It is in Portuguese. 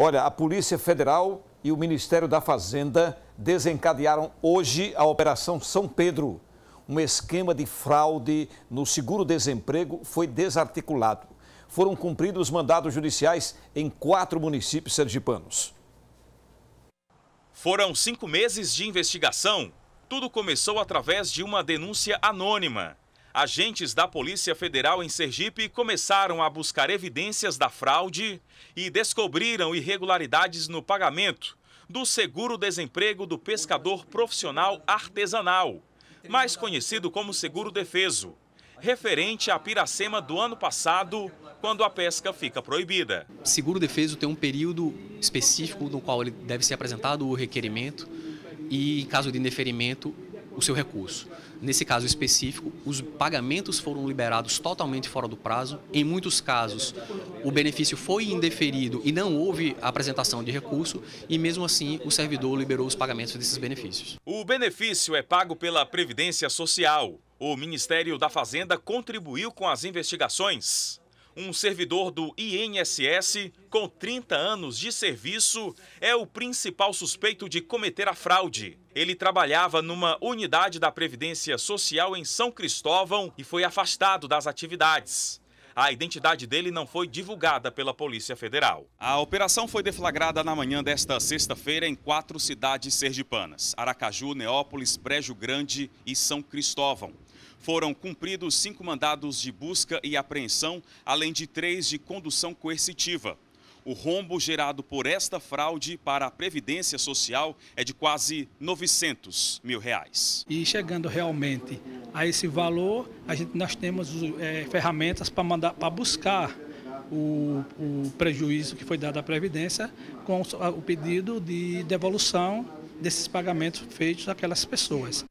Olha, a Polícia Federal e o Ministério da Fazenda desencadearam hoje a Operação São Pedro. Um esquema de fraude no seguro-desemprego foi desarticulado. Foram cumpridos mandados judiciais em quatro municípios sergipanos. Foram cinco meses de investigação. Tudo começou através de uma denúncia anônima agentes da Polícia Federal em Sergipe começaram a buscar evidências da fraude e descobriram irregularidades no pagamento do seguro-desemprego do pescador profissional artesanal, mais conhecido como seguro defeso, referente à piracema do ano passado, quando a pesca fica proibida. Seguro defeso tem um período específico no qual ele deve ser apresentado o requerimento e, em caso de indeferimento, o seu recurso. Nesse caso específico, os pagamentos foram liberados totalmente fora do prazo. Em muitos casos, o benefício foi indeferido e não houve apresentação de recurso, e mesmo assim, o servidor liberou os pagamentos desses benefícios. O benefício é pago pela Previdência Social. O Ministério da Fazenda contribuiu com as investigações. Um servidor do INSS com 30 anos de serviço é o principal suspeito de cometer a fraude. Ele trabalhava numa unidade da Previdência Social em São Cristóvão e foi afastado das atividades. A identidade dele não foi divulgada pela Polícia Federal. A operação foi deflagrada na manhã desta sexta-feira em quatro cidades sergipanas: Aracaju, Neópolis, Brejo Grande e São Cristóvão. Foram cumpridos cinco mandados de busca e apreensão, além de três de condução coercitiva. O rombo gerado por esta fraude para a Previdência Social é de quase 900 mil reais. E chegando realmente a esse valor, a gente, nós temos é, ferramentas para, mandar, para buscar o, o, prejuízo que foi dado à Previdência com o pedido de devolução desses pagamentos feitos àquelas pessoas.